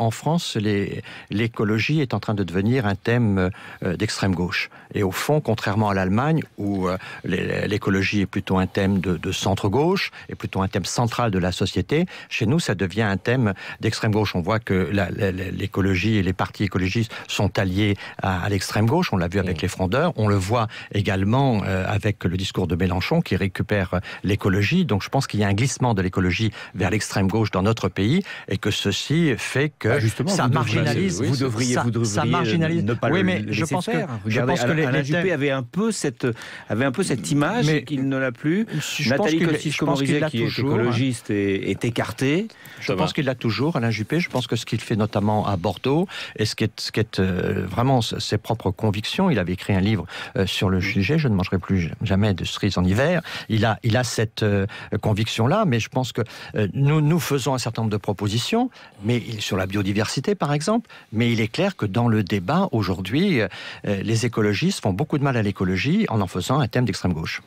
en France, l'écologie est en train de devenir un thème euh, d'extrême gauche. Et au fond, contrairement à l'Allemagne, où euh, l'écologie est plutôt un thème de, centre-gauche, et plutôt un thème central de la société, chez nous, ça devient un thème d'extrême gauche. On voit que l'écologie et les partis écologistes sont alliés à, l'extrême gauche. On l'a vu avec les frondeurs. On le voit également euh, avec le discours de Mélenchon qui récupère l'écologie. Donc je pense qu'il y a un glissement de l'écologie vers l'extrême gauche dans notre pays et que ceci fait que justement, ça marginalise. vous devriez, vous ne pas oui, mais le je pense faire. Que, je pense que Alain Juppé avait un peu cette, avait un peu cette image qu'il ne l'a plus. Je Nathalie Kosciusko-Morizet qui est écologiste, est, écartée. Je pense qu'il l'a toujours, Alain Juppé. Je pense que ce qu'il fait notamment à Bordeaux, et ce qui est, ce qui est euh, vraiment ses propres convictions, il avait écrit un livre euh, sur le sujet, Je ne mangerai plus jamais de cerises en hiver. Il a, il a cette euh, conviction-là, mais je pense que nous, nous faisons un certain nombre de propositions, mais sur la bio diversité, par exemple. Mais il est clair que dans le débat aujourd'hui, euh, les écologistes font beaucoup de mal à l'écologie en en faisant un thème d'extrême gauche.